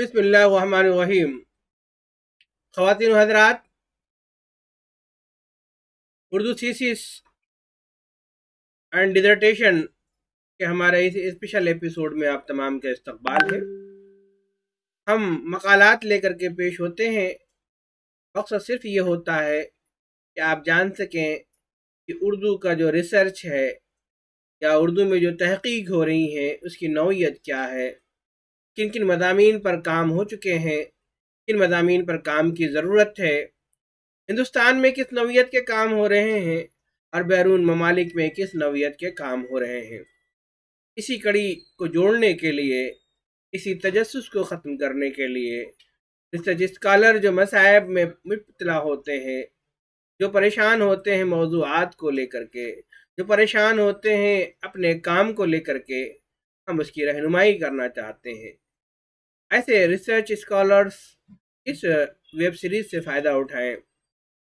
बसमीम ख़वान हजरात Urdu thesis and dissertation के हमारे इस स्पेशल एपिसोड में आप तमाम का इस्तबाल है हम मकालत लेकर के पेश होते हैं मकसद सिर्फ ये होता है कि आप जान सकें कि उर्दू का जो रिसर्च है या उर्दू में जो तहकीक हो रही है उसकी नौीयत क्या है किन किन मजामी पर काम हो चुके हैं किन मजामी पर काम की ज़रूरत है हिंदुस्तान में किस नवियत के काम हो रहे हैं और बैरून ममालिक में किस नवीयत के काम हो रहे हैं इसी कड़ी को जोड़ने के लिए इसी तजस को ख़त्म करने के लिए स्कॉलर जो मसायब में मुबतला होते हैं जो परेशान होते हैं मौजूद को लेकर के जो परेशान होते हैं अपने काम को लेकर के हम उसकी रहनुमाई करना चाहते हैं ऐसे रिसर्च स्कॉलर्स इस वेब सीरीज़ से फ़ायदा उठाएं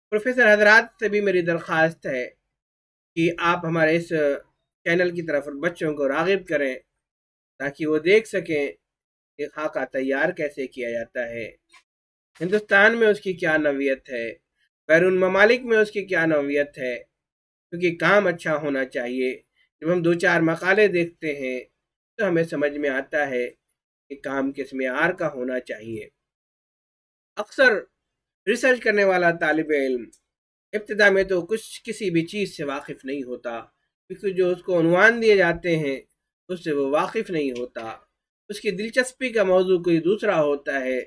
प्रोफेसर हजरात से भी मेरी दरख्वास्त है कि आप हमारे इस चैनल की तरफ बच्चों को रागिब करें ताकि वो देख सकें कि खाका तैयार कैसे किया जाता है हिंदुस्तान में उसकी क्या नवीयत है बैरून ममालिक में उसकी क्या नवीयत है क्योंकि काम अच्छा होना चाहिए जब हम दो चार मकाले देखते हैं तो हमें समझ में आता है काम किस मैार का होना चाहिए अक्सर रिसर्च करने वाला तालब इम इब्तदा में तो कुछ किसी भी चीज़ से वाकिफ़ नहीं होता क्योंकि जो उसको अनवान दिए जाते हैं उससे वो वाकिफ़ नहीं होता उसकी दिलचस्पी का मौजू कोई दूसरा होता है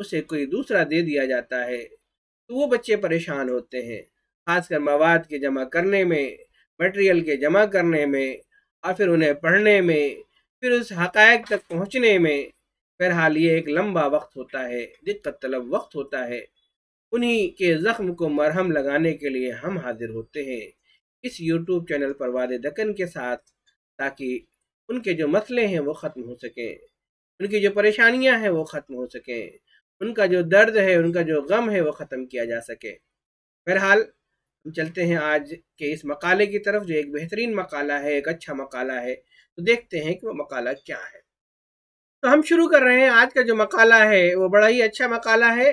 उसे कोई दूसरा दे दिया जाता है तो वो बच्चे परेशान होते हैं खासकर मवाद के जमा करने में मटेरियल के जमा करने में और फिर उन्हें पढ़ने में फिर उस हकायक तक पहुँचने में बहरहाल ये एक लंबा वक्त होता है दिक्कत तलब वक्त होता है उन्हीं के ज़ख्म को मरहम लगाने के लिए हम हाजिर होते हैं इस यूट्यूब चैनल पर वाद दकन के साथ ताकि उनके जो मसले हैं वो ख़त्म हो सकें उनकी जो परेशानियां हैं वो ख़त्म हो सकें उनका जो दर्द है उनका जो गम है वो ख़त्म किया जा सके बहरहाल हम चलते हैं आज के इस मकाले की तरफ जो एक बेहतरीन मकाला है एक अच्छा मकाला है तो देखते हैं कि वो मकाला क्या है तो हम शुरू कर रहे हैं आज का जो मकाला है वो बड़ा ही अच्छा मकाला है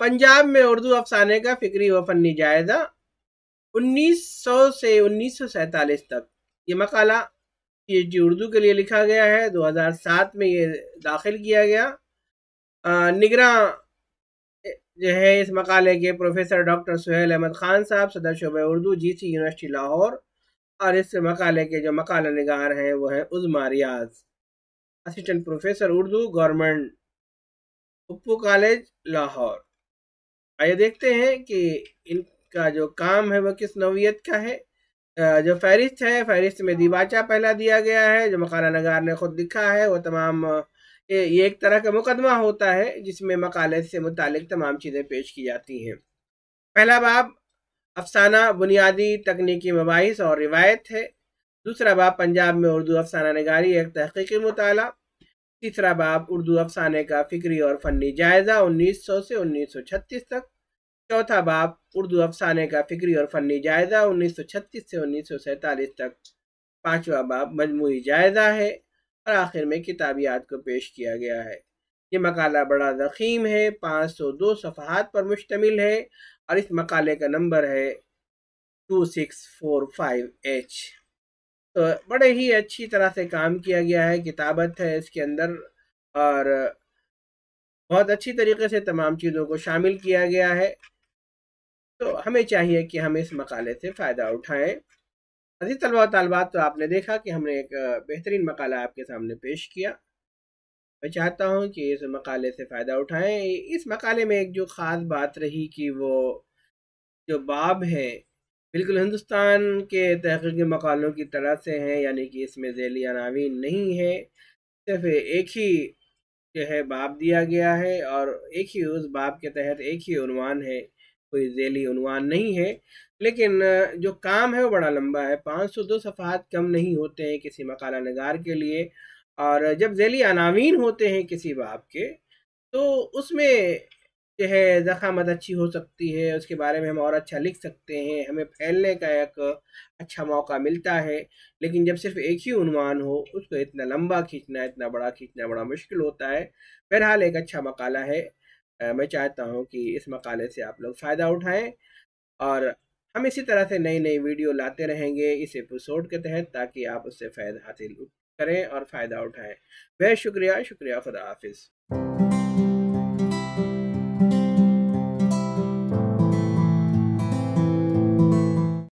पंजाब में उर्दू अफसाने का फिक्री व फनी जायजा 1900 से उन्नीस तक ये मकाला पी डी उर्दू के लिए लिखा गया है 2007 में ये दाखिल किया गया निगरा जो है इस मकाले के प्रोफेसर डॉक्टर सुहेल अहमद खान साहब सदर शोब Urdu G C university Lahore और इस मकाले के जो मकाला नगार हैं वो हैं Uzma Riaz assistant professor Urdu government उप्पू कॉलेज लाहौर आइए देखते हैं कि इनका जो काम है वह किस नवीयत का है जो फहरिस्त है फहरिस्त में दिबाचा पहला दिया गया है जो मकाला नगार ने खुद लिखा है वो तमाम ये एक तरह का मुकदमा होता है जिसमें मकाले से मुतल तमाम चीज़ें पेश की जाती हैं पहला बाब अफसाना बुनियादी तकनीकी मबाइस और रिवायत है दूसरा बाब पंजाब में उर्दू अफसाना नगारी एक तहकीकी मताल तीसरा बाब उर्दू अफसाने का फ़िक्री और फ़नी जायज़ा 1900 से 1936 तक चौथा बाब उर्दू अफसाने का फ़िक्री और फ़नी जायज़ा 1936 से 1947 तक पाँचवा बाब मजमू जायज़ा है और आखिर में किताबियात को पेश किया गया है ये मकाला बड़ा ज़ख़ीम है 502 सफहत पर मुश्तमिल है और इस मकाले का नंबर है two six four five H तो बड़े ही अच्छी तरह से काम किया गया है किताबत है इसके अंदर और बहुत अच्छी तरीके से तमाम चीज़ों को शामिल किया गया है तो हमें चाहिए कि हम इस मकाले से फ़ायदा उठाएं अजी तलबा तलबात तो आपने देखा कि हमने एक बेहतरीन मकाला आपके सामने पेश किया मैं चाहता हूँ कि इस मकाले से फ़ायदा उठाएं इस मकाले में एक जो ख़ास बात रही कि वो जो बाब हैं बिल्कुल हिंदुस्तान के तहकी मकालों की तरह से हैं यानी कि इसमें ज़ैली अनावी नहीं है सिर्फ एक ही जो है बाब दिया गया है और एक ही उस बाब के तहत एक ही उनवान है कोई जैली उनवान नहीं है लेकिन जो काम है वो बड़ा लंबा है पाँच सौ दो सफ़ात कम नहीं होते हैं किसी मकाला नगार के लिए और जब झैली अनावीन होते हैं किसी बाप के तो उसमें जो है ज़ख़ामत अच्छी हो सकती है उसके बारे में हम और अच्छा लिख सकते हैं हमें फैलने का एक अच्छा मौका मिलता है लेकिन जब सिर्फ एक ही उनवान हो उसको इतना लंबा खींचना इतना बड़ा खींचना बड़ा मुश्किल होता है बहरहाल एक अच्छा मकाला है मैं चाहता हूँ कि इस मकाले से आप लोग फ़ायदा उठाएँ और हम इसी तरह से नई नई वीडियो लाते रहेंगे इस एपिसोड के तहत ताकि आप उससे फ़ायदा हासिल करें और फ़ायदा उठाएं वह शुक्रिया शुक्रिया खुदा हाफिज़